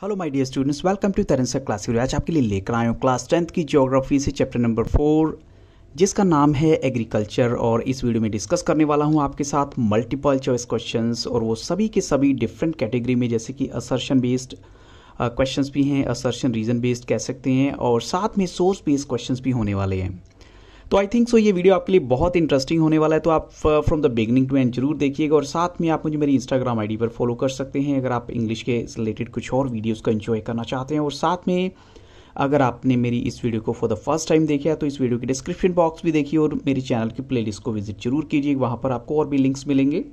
hello my dear students welcome to Taran sir class आज आपके लिए लेकर आया हूँ क्लास टेंथ की ज्योग्राफी से चैप्टर नंबर फोर जिसका नाम है एग्रीकल्चर और इस वीडियो में डिस्कस करने वाला हूँ आपके साथ मल्टीपल चॉइस क्वेश्चंस और वो सभी के सभी डिफरेंट कैटेगरी में जैसे कि असर्शन बेस्ड क्वेश्चन भी हैं असर्शन रीजन बेस्ड कह सकते हैं और साथ में सोर्स बेस्ड क्वेश्चन भी होने वाले हैं तो आई थिंक सो ये वीडियो आपके लिए बहुत इंटरेस्टिंग होने वाला है तो आप from the beginning to end जरूर देखिएगा और साथ में आप मुझे मेरी इंस्टाग्राम आईडी पर फॉलो कर सकते हैं अगर आप इंग्लिश के रिलेटेड कुछ और वीडियोज को एंजॉय करना चाहते हैं और साथ में अगर आपने मेरी इस वीडियो को फॉर द फर्स्ट टाइम देखा है तो इस वीडियो की डिस्क्रिप्शन बॉक्स भी देखिए और मेरे चैनल की प्लेलिस्ट को विजिट जरूर कीजिए वहाँ पर आपको और भी लिंक्स मिलेंगे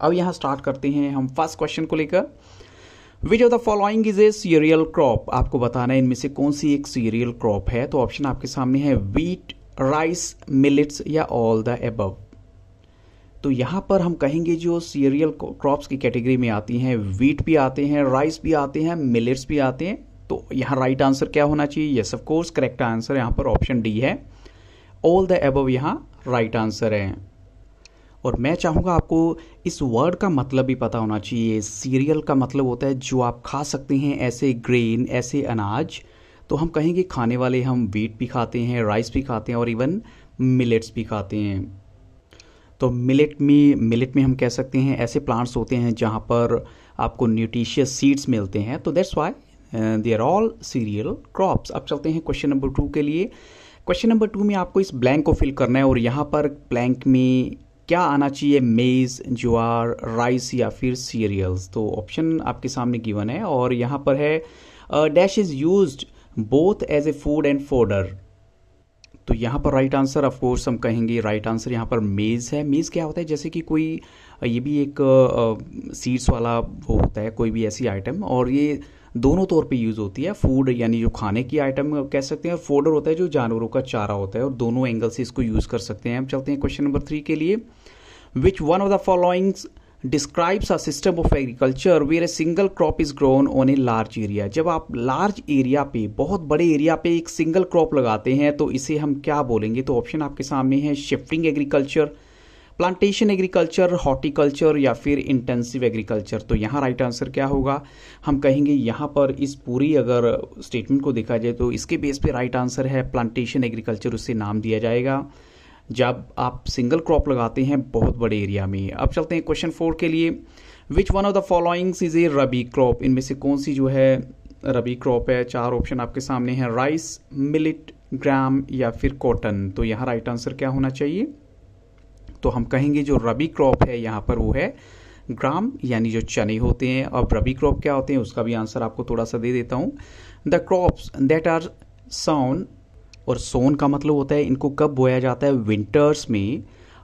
अब यहाँ स्टार्ट करते हैं हम फर्स्ट क्वेश्चन को लेकर which of the following is a cereal crop आपको बताना है इनमें से कौन सी एक सीरियल क्रॉप है तो ऑप्शन आपके सामने है वीट राइस मिलेट्स या ऑल द एबव तो यहाँ पर हम कहेंगे जो सीरियल क्रॉप्स की कैटेगरी में आती हैं वीट भी आते हैं राइस भी आते हैं मिलेट्स भी आते हैं तो यहाँ राइट आंसर क्या होना चाहिए yes of course correct answer यहाँ पर ऑप्शन डी है ऑल द एबव यहाँ राइट आंसर है और मैं चाहूँगा आपको इस वर्ड का मतलब भी पता होना चाहिए सीरियल का मतलब होता है जो आप खा सकते हैं ऐसे ग्रेन ऐसे अनाज तो हम कहेंगे खाने वाले हम वीट भी खाते हैं राइस भी खाते हैं और इवन मिलेट्स भी खाते हैं तो मिलेट में मिलेट में हम कह सकते हैं ऐसे प्लांट्स होते हैं जहाँ पर आपको न्यूट्रिशियस सीड्स मिलते हैं तो that's why they are all cereal crops अब चलते हैं क्वेश्चन नंबर टू के लिए क्वेश्चन नंबर टू में आपको इस ब्लैंक को फिल करना है और यहाँ पर ब्लैंक में क्या आना चाहिए मेज़ ज्वार राइस या फिर सीरियल्स तो ऑप्शन आपके सामने गिवन है और यहाँ पर है dash is used both as a food and fodder तो यहाँ पर राइट आंसर ऑफकोर्स हम कहेंगे राइट आंसर यहाँ पर मेज़ है मेज़ क्या होता है जैसे कि कोई ये भी एक सीड्स वाला वो होता है कोई भी ऐसी आइटम और ये दोनों तौर पे यूज़ होती है फूड यानी जो खाने की आइटम कह सकते हैं और फोडर होता है जो जानवरों का चारा होता है और दोनों एंगल से इसको यूज़ कर सकते हैं हम चलते हैं क्वेश्चन नंबर थ्री के लिए which one of the followings describes a system of agriculture where a single crop is grown on a large area जब आप लार्ज एरिया पे बहुत बड़े एरिया पे एक सिंगल क्रॉप लगाते हैं तो इसे हम क्या बोलेंगे तो ऑप्शन आपके सामने है shifting agriculture plantation agriculture horticulture या फिर इंटेंसिव एग्रीकल्चर तो यहाँ राइट आंसर क्या होगा हम कहेंगे यहाँ पर इस पूरी अगर स्टेटमेंट को देखा जाए तो इसके बेस पे राइट आंसर है प्लांटेशन एग्रीकल्चर उसे नाम दिया जाएगा जब आप सिंगल क्रॉप लगाते हैं बहुत बड़े एरिया में अब चलते हैं क्वेश्चन फोर के लिए which one of the followings is a rabi crop इनमें से कौन सी जो है रबी क्रॉप है चार ऑप्शन आपके सामने हैं राइस मिलिट ग्राम या फिर कॉटन तो यहाँ राइट आंसर क्या होना चाहिए तो हम कहेंगे जो रबी क्रॉप है यहाँ पर वो है ग्राम यानी जो चने होते हैं अब रबी क्रॉप क्या होते हैं उसका भी आंसर आपको थोड़ा सा दे देता हूँ द क्रॉप्स दैट आर साउन और सोन का मतलब होता है इनको कब बोया जाता है विंटर्स में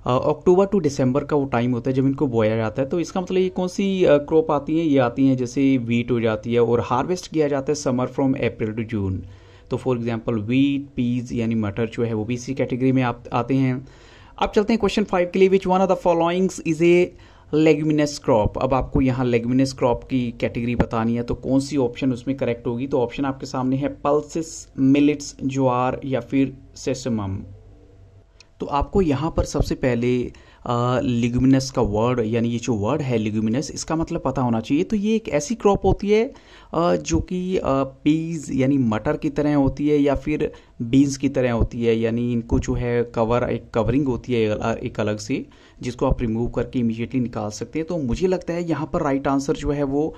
अक्टूबर टू दिसंबर का वो टाइम होता है जब इनको बोया जाता है तो इसका मतलब ये कौन सी क्रॉप आती है ये आती हैं जैसे वीट हो जाती है और हार्वेस्ट किया जाता है summer from April to June तो फॉर एग्जाम्पल वीट पीज यानी मटर जो है वो भी इसी कैटेगरी में आप आते हैं अब चलते हैं क्वेश्चन फाइव के लिए which one of the followings is a leguminous crop अब आपको यहाँ लेगमिनस क्रॉप की कैटेगरी बतानी है तो कौन सी ऑप्शन उसमें करेक्ट होगी तो ऑप्शन आपके सामने है पल्सिस मिलिट्स ज्वार या फिर सेसमम तो आपको यहाँ पर सबसे पहले लिग्यूमिनस का वर्ड यानी ये जो वर्ड है लिग्यूमिनस इसका मतलब पता होना चाहिए तो ये एक ऐसी क्रॉप होती है आ, जो कि पीज यानी मटर की तरह होती है या फिर बीन्स की तरह होती है यानी इनको जो है कवर एक कवरिंग होती है एक अलग से जिसको आप रिमूव करके इमीजिएटली निकाल सकते हैं तो मुझे लगता है यहाँ पर राइट आंसर जो है वो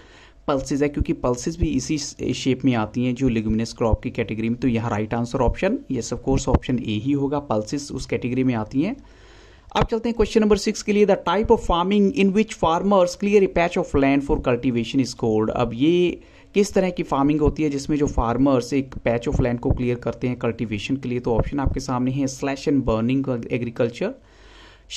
पल्सेज है क्योंकि पल्सेज भी इसी शेप में आती हैं जो लिग्यूमिनस क्रॉप की कैटेगरी में तो यहाँ राइट आंसर ऑप्शन ये ऑफ कोर्स ऑप्शन ए ही होगा पल्सिस उस कैटेगरी में आती हैं अब चलते हैं क्वेश्चन नंबर सिक्स के लिए the type of farming in which farmers clear a patch of land for cultivation is called अब ये किस तरह की फार्मिंग होती है जिसमें जो फार्मर्स एक पैच ऑफ लैंड को क्लियर करते हैं कल्टिवेशन के लिए तो ऑप्शन आपके सामने है slash and burning agriculture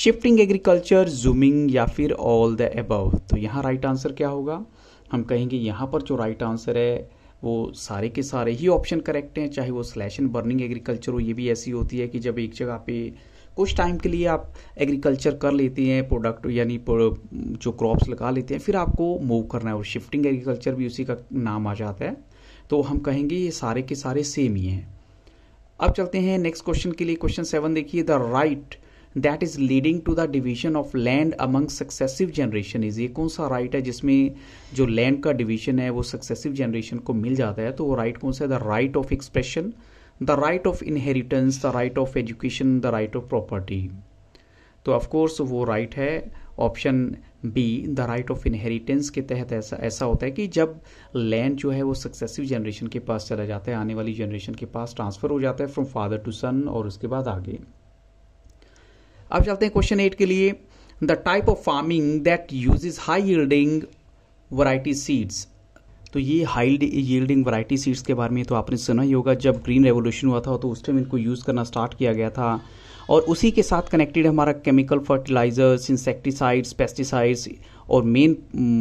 shifting agriculture jhumming या फिर ऑल द एबव तो यहाँ राइट आंसर क्या होगा हम कहेंगे यहाँ पर जो राइट right आंसर है वो सारे के सारे ही ऑप्शन करेक्ट हैं चाहे वो स्लैश एंड बर्निंग एग्रीकल्चर हो ये भी ऐसी होती है कि जब एक जगह पे कुछ टाइम के लिए आप एग्रीकल्चर कर लेते हैं प्रोडक्ट यानी जो क्रॉप्स लगा लेते हैं फिर आपको मूव करना है और शिफ्टिंग एग्रीकल्चर भी उसी का नाम आ जाता है तो हम कहेंगे ये सारे के सारे सेम ही हैं अब चलते हैं नेक्स्ट क्वेश्चन के लिए क्वेश्चन सेवन देखिए the right that is leading to the division of land among successive generation is ये कौन सा राइट है जिसमें जो लैंड का डिवीजन है वो सक्सेसिव जनरेशन को मिल जाता है तो वो राइट right कौन सा है the right of expression the right of inheritance the right of education the right of property तो ऑफकोर्स वो राइट right है option B the right of inheritance के तहत ऐसा ऐसा होता है कि जब लैंड जो है वो सक्सेसिव जनरेशन के पास चला जाता है आने वाली जनरेशन के पास ट्रांसफर हो जाता है फ्रॉम फादर टू सन और उसके बाद आगे अब चलते हैं क्वेश्चन एट के लिए the type of farming that use high yielding variety seeds तो ये हाई यील्डिंग वैरायटी सीड्स के बारे में तो आपने सुना ही होगा जब ग्रीन रेवोल्यूशन हुआ था तो उस टाइम इनको यूज़ करना स्टार्ट किया गया था और उसी के साथ कनेक्टेड हमारा केमिकल फर्टिलाइजर्स इंसेक्टिसाइड्स पेस्टिसाइड्स और मेन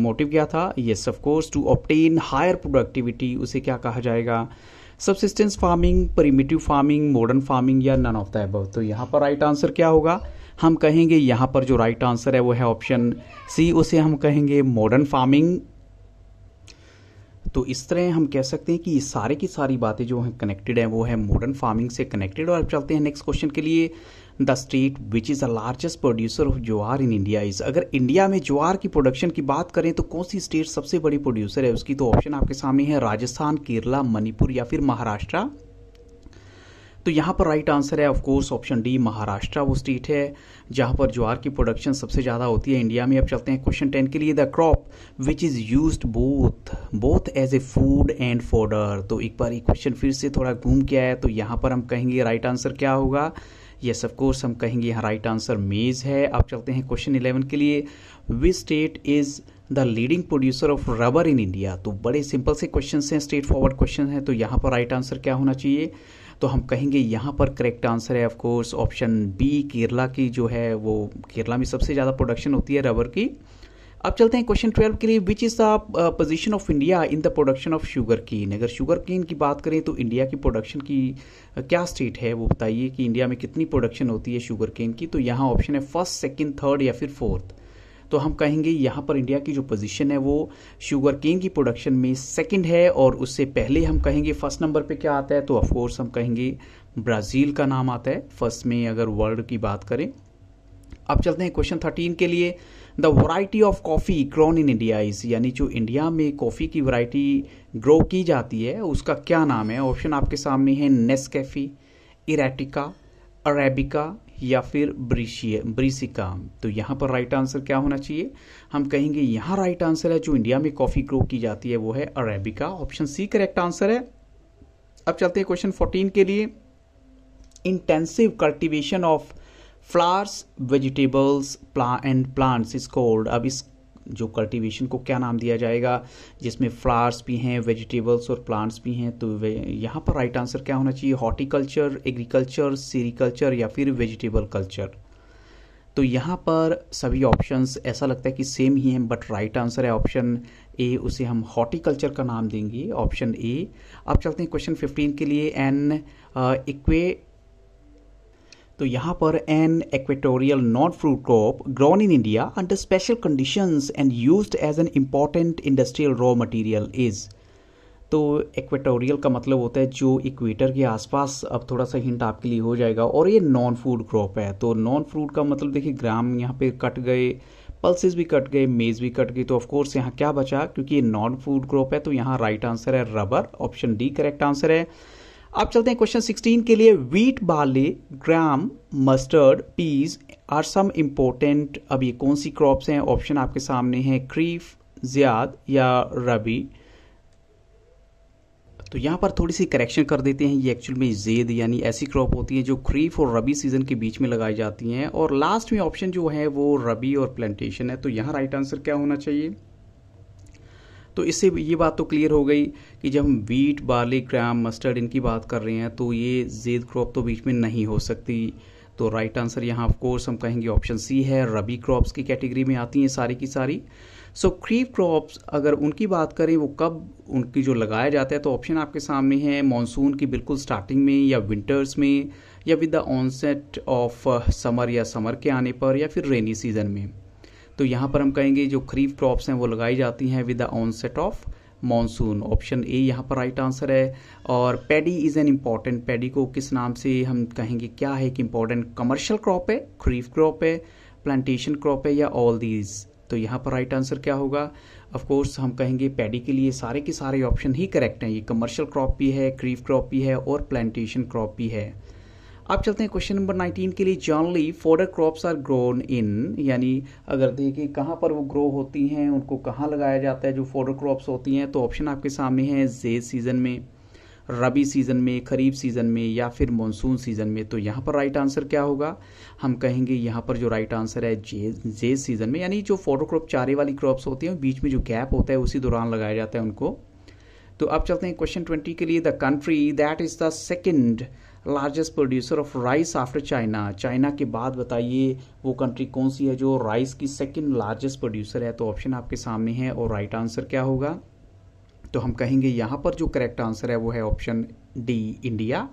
मोटिव क्या था yes of course to obtain higher productivity उसे क्या कहा जाएगा subsistence farming primitive farming modern farming या नन ऑफ द एबव तो यहाँ पर राइट आंसर क्या होगा हम कहेंगे यहाँ पर जो राइट right आंसर है वो है ऑप्शन सी उसे हम कहेंगे मॉडर्न फार्मिंग तो इस तरह हम कह सकते हैं कि ये सारे की सारी बातें जो हैं कनेक्टेड हैं वो है मॉडर्न फार्मिंग से कनेक्टेड और अब चलते हैं नेक्स्ट क्वेश्चन के लिए the state which is the largest producer of jowar in India is अगर इंडिया में ज्वार की प्रोडक्शन की बात करें तो कौन सी स्टेट सबसे बड़ी प्रोड्यूसर है उसकी तो ऑप्शन आपके सामने है राजस्थान केरला मणिपुर या फिर महाराष्ट्र तो यहाँ पर राइट आंसर है ऑफकोर्स ऑप्शन डी महाराष्ट्र वो स्टेट है जहाँ पर ज्वार की प्रोडक्शन सबसे ज़्यादा होती है इंडिया में अब चलते हैं क्वेश्चन टेन के लिए the crop which is use both both as a food and fodder तो एक बार ये क्वेश्चन फिर से थोड़ा घूम के आया तो यहाँ पर हम कहेंगे राइट आंसर क्या होगा यस ऑफकोर्स कोर्स हम कहेंगे यहाँ राइट आंसर मेज है आप चलते हैं क्वेश्चन इलेवन के लिए which state is the leading producer of rubber in India तो बड़े सिंपल से क्वेश्चन हैं स्ट्रेट फॉरवर्ड क्वेश्चन हैं तो यहाँ पर राइट आंसर क्या होना चाहिए तो हम कहेंगे यहाँ पर करेक्ट आंसर है ऑफकोर्स ऑप्शन बी केरला की जो है वो केरला में सबसे ज़्यादा प्रोडक्शन होती है रबर की अब चलते हैं क्वेश्चन ट्वेल्व के लिए which is the position of India in the production of sugarcane अगर शुगर कीन की बात करें तो इंडिया की प्रोडक्शन की uh, क्या स्टेट है वो बताइए कि इंडिया में कितनी प्रोडक्शन होती है शुगर कीन की तो यहाँ ऑप्शन है फर्स्ट सेकेंड थर्ड या फिर फोर्थ तो हम कहेंगे यहाँ पर इंडिया की जो पोजीशन है वो शुगर केन की प्रोडक्शन में सेकंड है और उससे पहले हम कहेंगे फर्स्ट नंबर पे क्या आता है तो ऑफकोर्स हम कहेंगे ब्राज़ील का नाम आता है फर्स्ट में अगर वर्ल्ड की बात करें अब चलते हैं क्वेश्चन थर्टीन के लिए the variety of coffee grown in India is यानी जो इंडिया में कॉफ़ी की वराइटी ग्रो की जाती है उसका क्या नाम है ऑप्शन आपके सामने है नेस्कैफी इराटिका अरेबिका या फिर ब्रिशिय ब्रिसिका तो यहाँ पर राइट आंसर क्या होना चाहिए हम कहेंगे यहाँ राइट आंसर है जो इंडिया में कॉफ़ी ग्रो की जाती है वो है arabica option C correct answer है अब चलते हैं क्वेश्चन फोर्टीन के लिए intensive cultivation of flowers vegetables प्ला एंड प्लांट्स इज कोल्ड अब इस जो कल्टीवेशन को क्या नाम दिया जाएगा जिसमें फ्लावर्स भी हैं वेजिटेबल्स और प्लांट्स भी हैं तो यहाँ पर राइट आंसर क्या होना चाहिए हॉर्टिकल्चर एग्रीकल्चर सीरीकल्चर या फिर वेजिटेबल कल्चर तो यहाँ पर सभी ऑप्शंस ऐसा लगता है कि सेम ही हैं बट राइट आंसर है ऑप्शन ए उसे हम हॉर्टिकल्चर का नाम देंगे ऑप्शन ए अब चलते हैं क्वेश्चन 15 के लिए एन इक्वे तो यहाँ पर an equatorial not fruit crop grown in India under special conditions and used as an important industrial raw material is तो एक्वेटोरियल का मतलब होता है जो इक्वेटर के आसपास अब थोड़ा सा हिंट आपके लिए हो जाएगा और ये नॉन फूड क्रॉप है तो नॉन फ्रूट का मतलब देखिए ग्राम यहाँ पे कट गए पल्सेस भी कट गए मेज़ भी कट गई तो ऑफकोर्स यहाँ क्या बचा क्योंकि ये नॉन फूड क्रॉप है तो यहाँ राइट आंसर है rubber option D correct answer है अब चलते हैं क्वेश्चन 16 के लिए wheat barley gram mustard peas are some important अब ये कौन सी क्रॉप्स हैं ऑप्शन आपके सामने हैं क्रीफ ज्याद या रबी तो यहाँ पर थोड़ी सी करेक्शन कर देते हैं ये एक्चुअल में जेद यानी ऐसी क्रॉप होती है जो खरीफ और रबी सीजन के बीच में लगाई जाती हैं और लास्ट में ऑप्शन जो है वो रबी और प्लांटेशन है तो यहाँ राइट आंसर क्या होना चाहिए तो इससे ये बात तो क्लियर हो गई कि जब हम वीट बार्ली क्रैम मस्टर्ड इनकी बात कर रहे हैं तो ये जेद क्रॉप तो बीच में नहीं हो सकती तो राइट आंसर यहाँ ऑफकोर्स हम कहेंगे ऑप्शन सी है रबी क्रॉप्स की कैटेगरी में आती हैं सारी की सारी सो क्रीप क्रॉप्स अगर उनकी बात करें वो कब उनकी जो लगाया जाता है तो ऑप्शन आपके सामने है मानसून की बिल्कुल स्टार्टिंग में या विंटर्स में या with the onset of summer या समर के आने पर या फिर रेनी सीजन में तो यहाँ पर हम कहेंगे जो खरीफ क्रॉप्स हैं वो लगाई जाती हैं with the onset of monsoon option A यहाँ पर राइट आंसर है और paddy is an important paddy को किस नाम से हम कहेंगे क्या है कि इम्पॉर्टेंट कमर्शियल क्रॉप है खरीफ क्रॉप है प्लांटेशन क्रॉप है या ऑल दीज तो यहाँ पर राइट आंसर क्या होगा कोर्स हम कहेंगे पैडी के लिए सारे के सारे ऑप्शन ही करेक्ट हैं ये कमर्शियल क्रॉप भी है क्रीफ क्रॉप भी है और प्लांटेशन क्रॉप भी है अब चलते हैं क्वेश्चन नंबर 19 के लिए जॉनली fodder crops are grown in यानी अगर देखिए कहाँ पर वो ग्रो होती हैं उनको कहाँ लगाया जाता है जो फोडर क्रॉप्स होती हैं तो ऑप्शन आपके सामने है जेज सीज़न में रबी सीज़न में खरीफ सीज़न में या फिर मानसून सीज़न में तो यहाँ पर राइट आंसर क्या होगा हम कहेंगे यहाँ पर जो राइट आंसर है जे जे सीज़न में यानी जो फोटो क्रॉप चारे वाली क्रॉप्स होती हैं बीच में जो गैप होता है उसी दौरान लगाया जाता है उनको तो अब चलते हैं क्वेश्चन ट्वेंटी के लिए the country that is the second largest producer of rice after China China के बाद बताइए वो कंट्री कौन सी है जो राइस की सेकेंड लार्जेस्ट प्रोड्यूसर है तो ऑप्शन आपके सामने है और राइट right आंसर क्या होगा तो हम कहेंगे यहाँ पर जो करेक्ट आंसर है वो है ऑप्शन डी इंडिया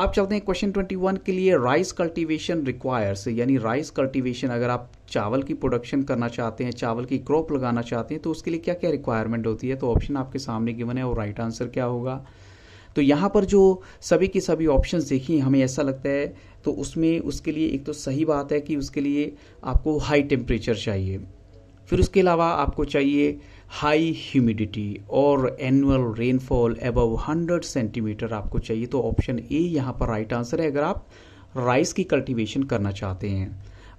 आप चलते हैं क्वेश्चन 21 के लिए राइस कल्टीवेशन रिक्वायर्स यानी राइस कल्टीवेशन अगर आप चावल की प्रोडक्शन करना चाहते हैं चावल की क्रॉप लगाना चाहते हैं तो उसके लिए क्या क्या रिक्वायरमेंट होती है तो ऑप्शन आपके सामने गिवन है और राइट आंसर क्या होगा तो यहाँ पर जो सभी के सभी ऑप्शन देखिए हमें ऐसा लगता है तो उसमें उसके लिए एक तो सही बात है कि उसके लिए आपको हाई टेम्परेचर चाहिए फिर उसके अलावा आपको चाहिए हाई ह्यूमिडिटी और एनुअल रेनफॉल अबव 100 सेंटीमीटर आपको चाहिए तो ऑप्शन ए यहाँ पर राइट आंसर है अगर आप राइस की कल्टीवेशन करना चाहते हैं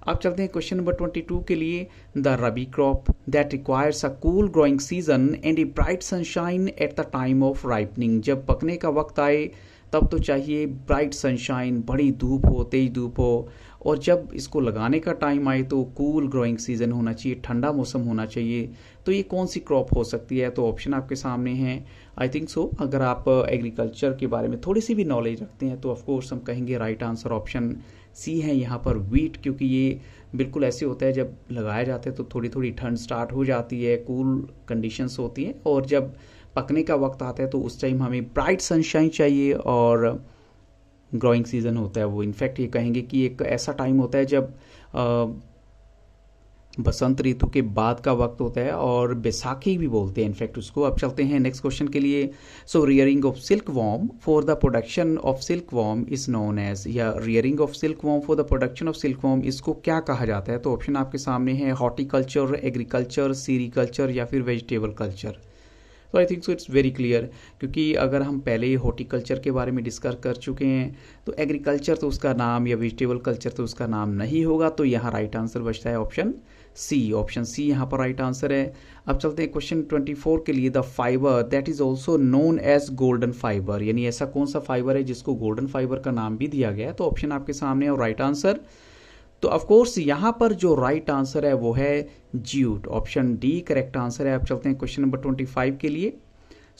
आप चलते हैं क्वेश्चन नंबर ट्वेंटी टू के लिए the rabi crop that requires a cool growing season and a bright sunshine at the time of ripening जब पकने का वक्त आए तब तो चाहिए ब्राइट सनशाइन बड़ी धूप हो तेज धूप हो और जब इसको लगाने का टाइम आए तो कूल ग्रोइंग सीजन होना चाहिए ठंडा मौसम होना चाहिए तो ये कौन सी क्रॉप हो सकती है तो ऑप्शन आपके सामने हैं आई थिंक सो अगर आप एग्रीकल्चर के बारे में थोड़ी सी भी नॉलेज रखते हैं तो ऑफकोर्स हम कहेंगे राइट आंसर ऑप्शन सी है यहाँ पर वीट क्योंकि ये बिल्कुल ऐसे होता है जब लगाया जाता है तो थोड़ी थोड़ी ठंड स्टार्ट हो जाती है कूल कंडीशंस होती हैं और जब पकने का वक्त आता है तो उस टाइम हमें ब्राइट सनशाइन चाहिए और ग्रोइंग सीज़न होता है वो इनफैक्ट ये कहेंगे कि एक ऐसा टाइम होता है जब बसंत ऋतु के बाद का वक्त होता है और बैसाखी भी बोलते हैं इनफैक्ट उसको अब चलते हैं नेक्स्ट क्वेश्चन के लिए so rearing of silk worm for the production of silk worm is known as या rearing of silk worm for the production of silk worm इसको क्या कहा जाता है तो ऑप्शन आपके सामने है हॉर्टिकल्चर एग्रीकल्चर सीरीकल्चर या फिर वेजिटेबल कल्चर तो I think so it's very clear क्योंकि अगर हम पहले ही हॉर्टिकल्चर के बारे में डिस्कस कर चुके हैं तो एग्रीकल्चर तो उसका नाम या वेजिटेबल कल्चर तो उसका नाम नहीं होगा तो यहाँ राइट आंसर बचता है ऑप्शन सी ऑप्शन सी यहाँ पर राइट आंसर है अब चलते हैं क्वेश्चन 24 के लिए the fibre that is also known as golden fibre यानी ऐसा कौन सा फाइबर है जिसको गोल्डन फाइबर का नाम भी दिया गया है तो ऑप्शन आपके सामने है और राइट आंसर तो ऑफकोर्स यहाँ पर जो राइट right आंसर है वो है jute option D correct answer है आप चलते हैं क्वेश्चन नंबर फाइव के लिए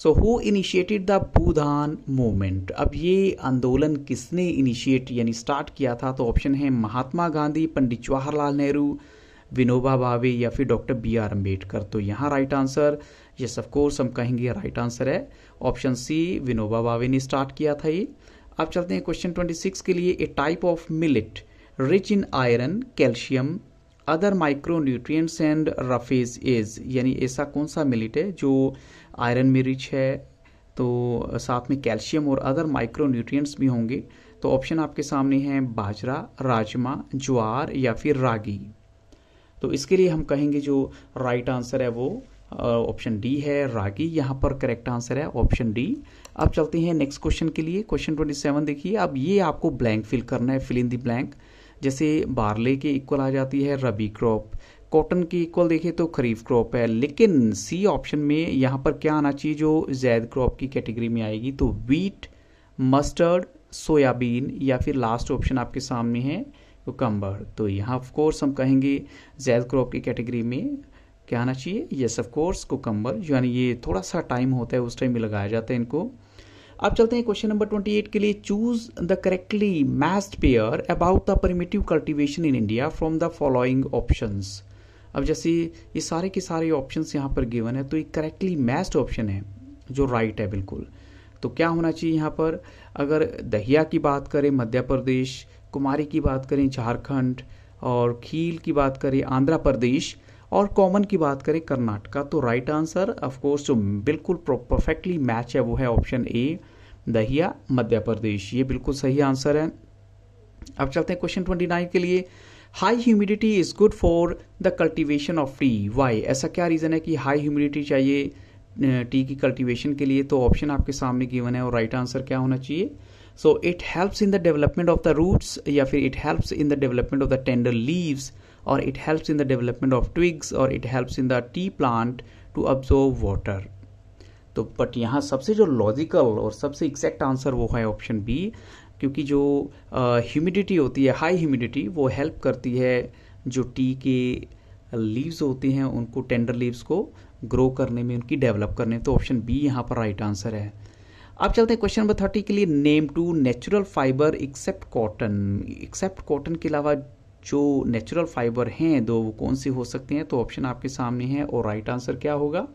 so who initiated the Bhoodan movement अब ये आंदोलन किसने इनिशिएट यानी स्टार्ट किया था तो ऑप्शन है महात्मा गांधी पंडित जवाहरलाल नेहरू विनोबा भावे या फिर डॉक्टर बी आर अम्बेडकर तो यहाँ राइट आंसर सब ऑफकोर्स हम कहेंगे राइट आंसर है ऑप्शन सी विनोबा भावे ने स्टार्ट किया था ये अब चलते हैं क्वेश्चन ट्वेंटी सिक्स के लिए a type of millet rich in iron calcium other micro nutrient and roughage as यानी ऐसा कौन सा मिलिट है जो आयरन में रिच है तो साथ में कैल्शियम और अदर माइक्रो न्यूट्रिय भी होंगे तो ऑप्शन आपके सामने हैं बाजरा राजमा ज्वार या फिर रागी तो इसके लिए हम कहेंगे जो राइट आंसर है वो ऑप्शन डी है रागी यहाँ पर करेक्ट आंसर है ऑप्शन डी अब चलते हैं नेक्स्ट क्वेश्चन के लिए क्वेश्चन ट्वेंटी सेवन देखिए अब ये आपको ब्लैंक फिल करना है फिल इन दी ब्लैंक जैसे बारले के इक्वल आ जाती है रबी क्रॉप कॉटन की इक्वल देखें तो खरीफ क्रॉप है लेकिन सी ऑप्शन में यहाँ पर क्या आना चाहिए जो जैद क्रॉप की कैटेगरी में आएगी तो वीट मस्टर्ड सोयाबीन या फिर लास्ट ऑप्शन आपके सामने है कुकम्बर तो, तो यहाँ ऑफकोर्स हम कहेंगे जैद क्रॉप की कैटेगरी में क्या आना चाहिए यस ऑफकोर्स कुकम्बर यानी ये थोड़ा सा टाइम होता है उस टाइम में लगाया जाता है इनको अब चलते हैं क्वेश्चन नंबर ट्वेंटी एट के लिए choose the correctly matched pair about the primitive cultivation in India from the following option अब जैसे ये सारे के सारे ऑप्शन यहाँ पर गिवन है तो ये करेक्टली मैस्ड ऑप्शन है जो राइट right है बिल्कुल तो क्या होना चाहिए यहाँ पर अगर दहिया की बात करें मध्य प्रदेश कुमारी की बात करें झारखंड और खील की बात करें आंध्र प्रदेश और कॉमन की बात करें कर्नाटका तो राइट आंसर ऑफ कोर्स जो बिल्कुल परफेक्टली मैच है वो है ऑप्शन ए दहिया मध्य प्रदेश ये बिल्कुल सही आंसर है अब चलते हैं क्वेश्चन ट्वेंटी नाइन के लिए high humidity is good for the cultivation of tea why ऐसा क्या रीज़न है कि हाई ह्यूमिडिटी चाहिए टी की कल्टीवेशन के लिए तो ऑप्शन आपके सामने गिवन है और राइट right आंसर क्या होना चाहिए so it helps in the development of the roots या फिर it helps in the development of the tender leaves और it helps in the development of twigs और it helps in the tea plant to absorb water तो but यहाँ सबसे जो logical और सबसे एग्जैक्ट आंसर वो है ऑप्शन बी क्योंकि जो ह्यूमिडिटी uh, होती है हाई ह्यूमिडिटी वो हेल्प करती है जो टी के लीव्स होती हैं उनको टेंडर लीव्स को ग्रो करने में उनकी डेवलप करने में तो ऑप्शन बी यहाँ पर राइट right आंसर है अब चलते हैं क्वेश्चन नंबर थर्टी के लिए name two natural fibre except cotton except cotton के अलावा जो नेचुरल फाइबर हैं दो वो कौन से हो सकते हैं तो ऑप्शन आपके सामने है और राइट आंसर क्या होगा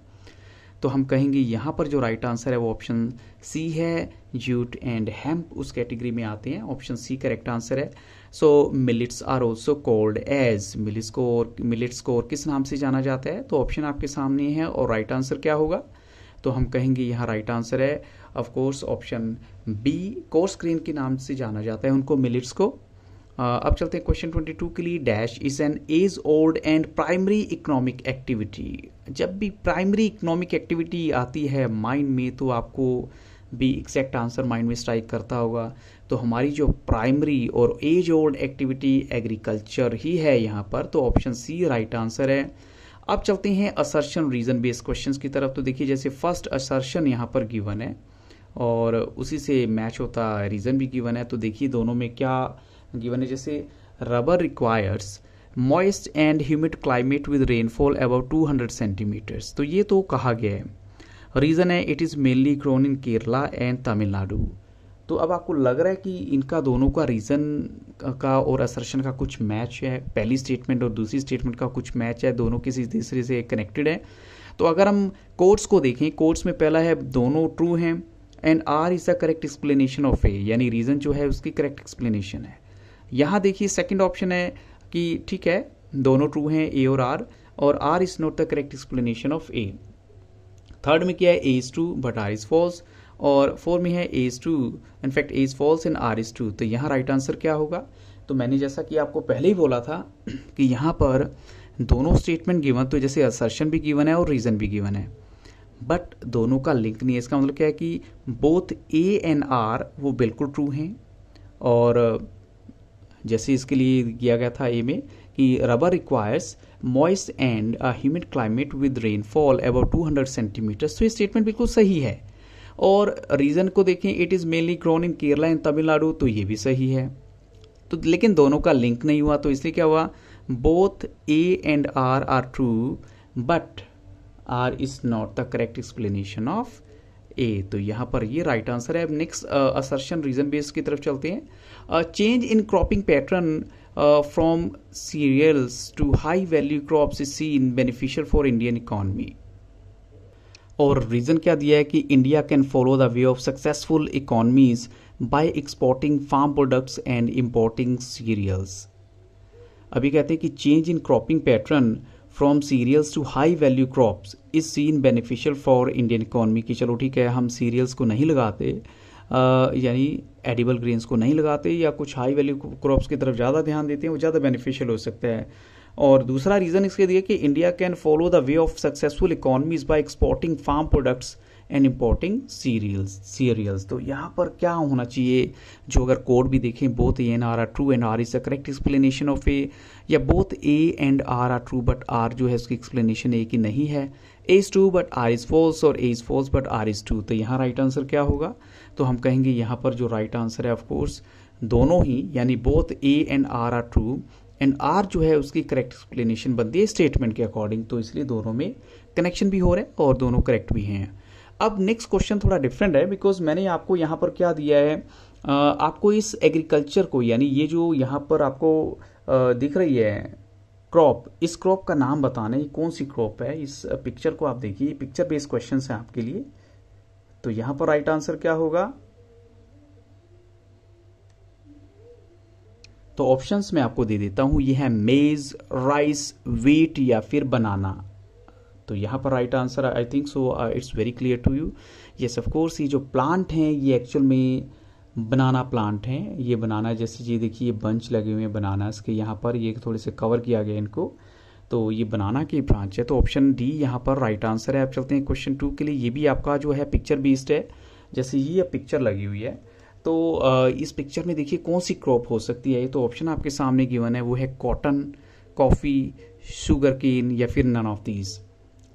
तो हम कहेंगे यहाँ पर जो राइट आंसर है वो ऑप्शन सी है जूट एंड हेम्प उस कैटेगरी में आते हैं ऑप्शन सी करेक्ट आंसर है so millets are also called as millets को और मिलिट्स को और किस नाम से जाना जाता है तो ऑप्शन आपके सामने है और राइट आंसर क्या होगा तो हम कहेंगे यहाँ राइट आंसर है of course option B coarse grain के नाम से जाना जाता है उनको मिलिट्स को uh, अब चलते हैं क्वेश्चन 22 के लिए dash is an age old and primary economic activity जब भी प्राइमरी इकोनॉमिक एक्टिविटी आती है माइंड में तो आपको भी एग्जैक्ट आंसर माइंड में स्ट्राइक करता होगा तो हमारी जो प्राइमरी और एज ओल्ड एक्टिविटी एग्रीकल्चर ही है यहाँ पर तो ऑप्शन सी राइट आंसर है अब चलते हैं असर्शन रीजन बेस्ड क्वेश्चंस की तरफ तो देखिए जैसे फर्स्ट असर्शन यहाँ पर गिवन है और उसी से मैच होता रीजन भी गिवन है तो देखिए दोनों में क्या गिवन है जैसे rubber requires moist and humid climate with rainfall about 200 centimetres तो ये तो कहा गया है रीज़न है it is mainly grown in Kerala and Tamil Nadu तो अब आपको लग रहा है कि इनका दोनों का रीज़न का और असर्शन का कुछ मैच है पहली स्टेटमेंट और दूसरी स्टेटमेंट का कुछ मैच है दोनों किसी दूसरे से कनेक्टेड है तो अगर हम कोर्स को देखें कोर्स में पहला है दोनों ट्रू हैं and R is the correct explanation of A यानी रीज़न जो है उसकी करेक्ट एक्सप्लेनेशन है यहाँ देखिए सेकेंड ऑप्शन है कि ठीक है दोनों ट्रू हैं ए और आर और R is not the correct explanation of A third में क्या है A is true but R is false और फोर में है A is true in fact A is false in R is true तो यहाँ राइट आंसर क्या होगा तो मैंने जैसा कि आपको पहले ही बोला था कि यहाँ पर दोनों स्टेटमेंट गिवन तो जैसे असर्शन भी गिवन है और रीज़न भी गिवन है बट दोनों का लिंक नहीं है इसका मतलब क्या है कि बोथ ए एंड आर वो बिल्कुल ट्रू हैं और जैसे इसके लिए किया गया था ए में कि rubber requires moist and uh humid climate with rainfall about 200 centimetre तो ये स्टेटमेंट बिल्कुल सही है और रीजन को देखें it is mainly grown in Kerala and Tamil Nadu तो ये भी सही है तो लेकिन दोनों का लिंक नहीं हुआ तो इसलिए क्या हुआ both A and R are true but R is not the correct explanation of A तो यहां पर ये राइट आंसर है अब नेक्स्ट असर्शन रीजन बेस की तरफ चलते हैं change in cropping pattern from cereals to high value crops is seen beneficial for Indian economy और रीज़न क्या दिया है कि India can follow the way of successful economies by exporting farm products and importing cereals अभी कहते हैं कि change in cropping pattern from cereals to high value crops is seen beneficial for Indian economy कि चलो ठीक है हम serials को नहीं लगाते यानी एडिबल ग्रेन्स को नहीं लगाते या कुछ हाई वैल्यू क्रॉप्स की तरफ ज़्यादा ध्यान देते हैं वो ज़्यादा बेनिफिशियल हो सकता है और दूसरा रीज़न इसके दिए कि India can follow the way of successful economies by exporting farm products and importing cereals cereals तो यहाँ पर क्या होना चाहिए जो अगर कोड भी देखें both A and R are true and R is a correct explanation of A या both A and R are true but R जो है उसकी एक्सप्लेनेशन ए की नहीं है A is true but R is false और A is false but R is true तो यहाँ राइट आंसर क्या होगा तो हम कहेंगे यहाँ पर जो राइट right आंसर है ऑफकोर्स दोनों ही यानी both A and R are true and R जो है उसकी करेक्ट एक्सप्लेनेशन बनती है स्टेटमेंट के अकॉर्डिंग तो इसलिए दोनों में कनेक्शन भी हो रहा है और दोनों करेक्ट भी हैं अब नेक्स्ट क्वेश्चन थोड़ा डिफरेंट है बिकॉज मैंने आपको यहाँ पर क्या दिया है आपको इस एग्रीकल्चर को यानी ये जो यहाँ पर आपको दिख रही है क्रॉप इस क्रॉप का नाम बताना है कौन सी क्रॉप है इस पिक्चर को आप देखिए पिक्चर बेस्ड क्वेश्चन है आपके लिए तो यहाँ पर राइट आंसर क्या होगा तो ऑप्शंस में आपको दे देता हूँ ये है मेज राइस वीट या फिर बनाना तो यहाँ पर right answer I think so it's very clear to you yes of course ये जो प्लांट हैं ये एक्चुअल में बनाना प्लांट हैं ये बनाना जैसे ये देखिए ये बंच लगे हुए हैं बनानास के यहाँ पर ये थोड़े से कवर किया गया इनको तो ये बनाना की ब्रांच है तो ऑप्शन डी यहाँ पर राइट आंसर है आप चलते हैं क्वेश्चन टू के लिए ये भी आपका जो है पिक्चर बेस्ड है जैसे ये पिक्चर लगी हुई है तो इस पिक्चर में देखिए कौन सी क्रॉप हो सकती है ये तो ऑप्शन आपके सामने गिवन है वो है कॉटन कॉफ़ी शुगर केन या फिर नन ऑफ दीज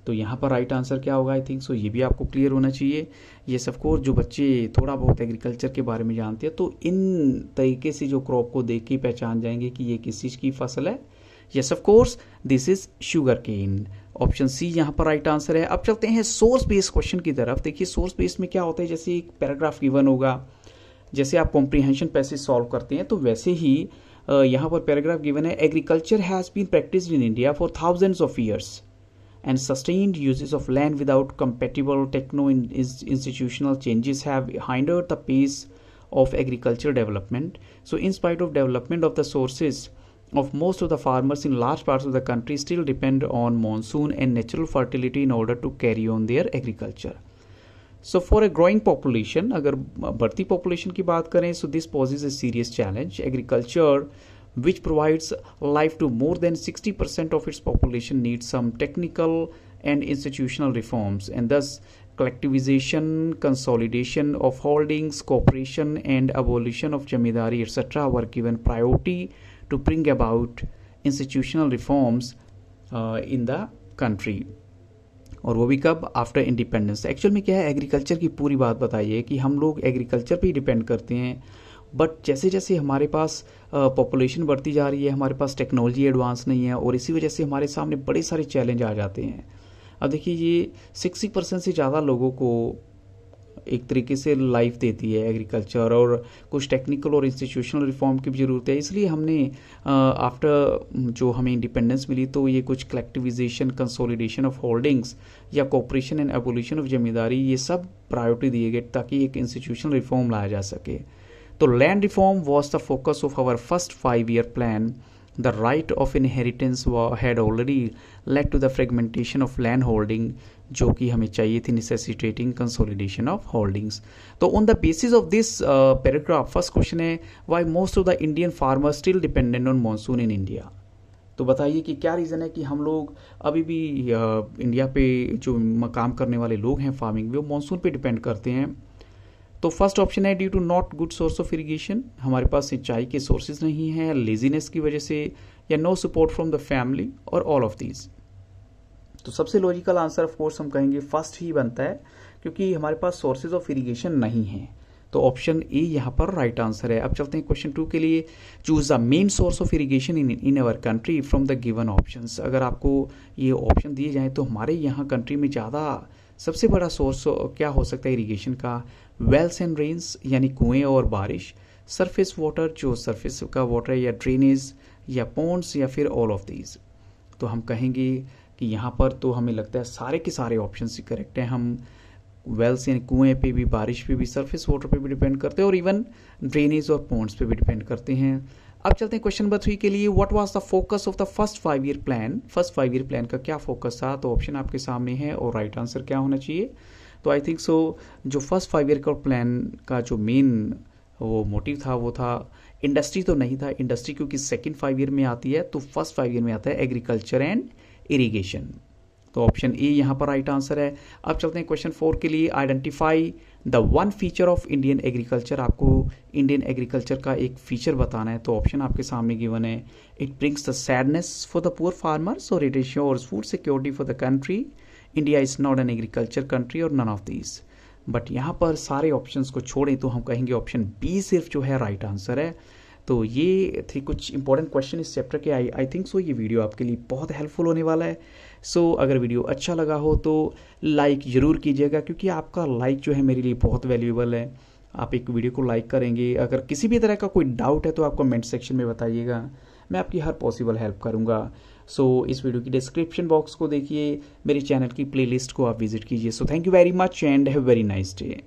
तो यहाँ पर राइट आंसर क्या होगा आई थिंक सो ये भी आपको क्लियर होना चाहिए ये सब कोर्स जो बच्चे थोड़ा बहुत एग्रीकल्चर के बारे में जानते हैं तो इन तरीके से जो क्रॉप को देख के पहचान जाएंगे कि ये किस चीज़ की फसल है yes of course this is sugarcane option C यहाँ पर राइट आंसर है अब चलते हैं सोर्स बेस्ड क्वेश्चन की तरफ देखिए सोर्स बेस्ड में क्या होता है जैसे एक पैराग्राफ गिवन होगा जैसे आप कॉम्प्रीहेंशन पैसेज सॉल्व करते हैं तो वैसे ही यहाँ पर पैराग्राफ गिवन है agriculture has been practice in India for thousands of years and sustained uses of land without compatible techno institutional changes have hind the pace of agriculture development so in spite of development of the sources of most of the farmers in large part of the country still depend on monsoon and natural fertility in order to carry on their agriculture so for a growing population अगर बढ़ती population की बात करें so this poses a serious challenge agriculture which provides life to more than 60% of its population needs some technical and institutional reforms and thus collectivization consolidation of holdings cooperation and abolition of jamidari etc were given priority to bring about institutional reforms uh, in the country और वो भी कब after independence actual में क्या है agriculture की पूरी बात बताइए कि हम लोग एग्रीकल्चर पर ही डिपेंड करते हैं बट जैसे जैसे हमारे पास पॉपुलेशन बढ़ती जा रही है हमारे पास टेक्नोलॉजी एडवांस नहीं है और इसी वजह से हमारे सामने बड़े सारे चैलेंज आ जाते हैं अब देखिए ये सिक्सटी परसेंट से ज़्यादा लोगों को एक तरीके से लाइफ देती है एग्रीकल्चर और कुछ टेक्निकल और इंस्टीट्यूशनल रिफॉर्म की भी ज़रूरत है इसलिए हमने आफ्टर जो हमें इंडिपेंडेंस मिली तो ये कुछ कलेक्टिविजेशन कंसोलिडेशन ऑफ होल्डिंग्स या cooperation and abolition of zamindari ये सब प्रायोरिटी दिए गए ताकि एक इंस्टीट्यूशनल रिफॉर्म लाया जा सके तो land reform was the focus of our first five year plan the right of inheritance had already led to the fragmentation of land holding जो कि हमें चाहिए थी नेसेसिटेटिंग कंसोलिडेशन ऑफ होल्डिंग्स तो on the basis of this paragraph first question है why most of the Indian farmer still dependent on monsoon in India तो बताइए कि क्या रीज़न है कि हम लोग अभी भी इंडिया uh, पे जो काम करने वाले लोग हैं फार्मिंग में वो मानसून पे डिपेंड करते हैं तो फर्स्ट ऑप्शन है due to not good source of irrigation हमारे पास सिंचाई के सोर्सेज नहीं हैं लेजीनेस की वजह से या no support from the family और ऑल ऑफ दीज तो सबसे लॉजिकल आंसर ऑफ कोर्स हम कहेंगे फर्स्ट ही बनता है क्योंकि हमारे पास सोर्सेज ऑफ इरीगेशन नहीं है तो ऑप्शन ए यहाँ पर राइट right आंसर है अब चलते हैं क्वेश्चन टू के लिए choose the main source of irrigation in in our country from the given option अगर आपको ये ऑप्शन दिए जाएँ तो हमारे यहाँ कंट्री में ज़्यादा सबसे बड़ा सोर्स क्या हो सकता है इरीगेशन का वेल्स एंड रेन्स यानी कुएं और बारिश सरफेस वाटर जो सरफेस का वाटर है या ड्रेनेज या पॉन्ड्स या फिर ऑल ऑफ दीज तो हम कहेंगे कि यहाँ पर तो हमें लगता है सारे के सारे ऑप्शन करेक्ट हैं हम वेल्स यानी कुएँ पे भी बारिश पे भी सरफेस वाटर पे भी डिपेंड करते हैं और इवन ड्रेनेज और पॉन्ड्स पे भी डिपेंड करते हैं अब चलते हैं क्वेश्चन नंबर थ्री के लिए what was the focus of the first five year plan first five year plan का क्या फोकस था तो ऑप्शन आपके सामने है और राइट right आंसर क्या होना चाहिए तो आई थिंक सो जो फर्स्ट फाइव ईयर का प्लान का जो मेन वो मोटिव था वो था इंडस्ट्री तो नहीं था इंडस्ट्री क्योंकि सेकेंड फाइव ईयर में आती है तो फर्स्ट फाइव ईयर में आता है एग्रीकल्चर एंड इरीगेशन तो ऑप्शन ए यहाँ पर राइट आंसर है अब चलते हैं क्वेश्चन फोर के लिए identify the one feature of Indian agriculture आपको इंडियन एग्रीकल्चर का एक फीचर बताना है तो ऑप्शन आपके सामने गिवन है it brings the sadness for the poor farmers और it ensures food security for the country India is not an agriculture country और नन ऑफ दीज बट यहाँ पर सारे ऑप्शन को छोड़ें तो हम कहेंगे ऑप्शन बी सिर्फ जो है राइट right आंसर है तो ये थे कुछ इंपॉर्टेंट क्वेश्चन इस चैप्टर के आई आई थिंक सो ये वीडियो आपके लिए बहुत हेल्पफुल होने वाला है सो so, अगर वीडियो अच्छा लगा हो तो लाइक ज़रूर कीजिएगा क्योंकि आपका लाइक जो है मेरे लिए बहुत वैल्यूएबल है आप एक वीडियो को लाइक करेंगे अगर किसी भी तरह का कोई डाउट है तो आप कमेंट सेक्शन में बताइएगा मैं आपकी हर पॉसिबल हेल्प करूँगा सो so, इस वीडियो की डिस्क्रिप्शन बॉक्स को देखिए मेरे चैनल की प्लेलिस्ट को आप विजिट कीजिए so thank you very much and have very nice day